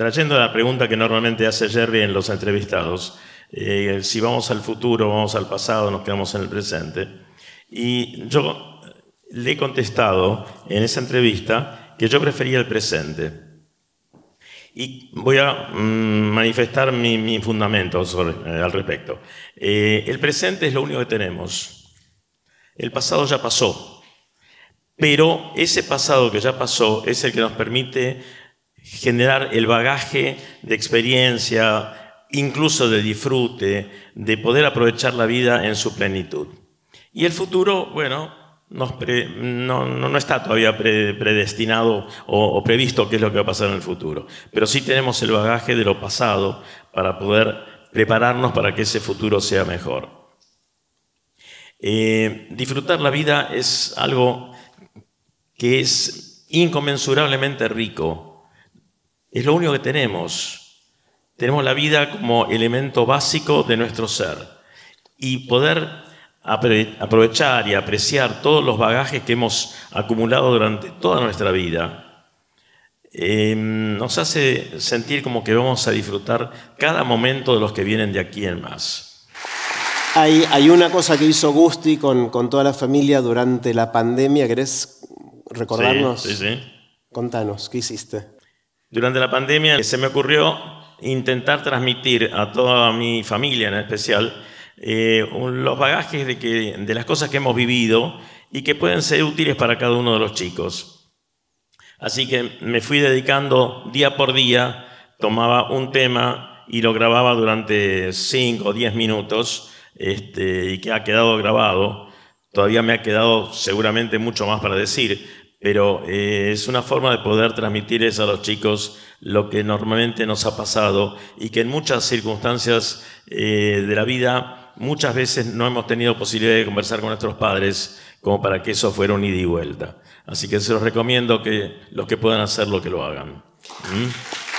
Trayendo la pregunta que normalmente hace Jerry en los entrevistados, eh, si vamos al futuro, vamos al pasado, nos quedamos en el presente. Y yo le he contestado en esa entrevista que yo prefería el presente. Y voy a mm, manifestar mi, mi fundamento eh, al respecto. Eh, el presente es lo único que tenemos. El pasado ya pasó. Pero ese pasado que ya pasó es el que nos permite generar el bagaje de experiencia, incluso de disfrute, de poder aprovechar la vida en su plenitud. Y el futuro, bueno, no, está todavía predestinado o, previsto qué es lo que va a pasar en el futuro, pero sí tenemos el bagaje de lo pasado para poder prepararnos para que ese futuro sea mejor. Eh, disfrutar la vida es algo que es inconmensurablemente rico es lo único que tenemos. Tenemos la vida como elemento básico de nuestro ser. Y poder aprovechar y apreciar todos los bagajes que hemos acumulado durante toda nuestra vida, em, nos hace sentir como que vamos a disfrutar cada momento de los que vienen de aquí en más. Hay, una cosa que hizo Gusti con, toda la familia durante la pandemia, ¿querés recordarnos? sí, sí. Contanos, ¿qué hiciste? Durante la pandemia se me ocurrió intentar transmitir a toda mi familia en especial eh, los bagajes de, las cosas que hemos vivido y que pueden ser útiles para cada uno de los chicos. Así que me fui dedicando día por día, tomaba un tema y lo grababa durante 5 o 10 minutos este, y que ha quedado grabado. Todavía me ha quedado seguramente mucho más para decir, pero eh, es una forma de poder transmitirles a los chicos lo que normalmente nos ha pasado y que en muchas circunstancias eh, de la vida muchas veces no hemos tenido posibilidad de conversar con nuestros padres como para que eso fuera un ida y vuelta. Así que se los recomiendo que los que puedan hacerlo, que lo hagan. ¿Mm?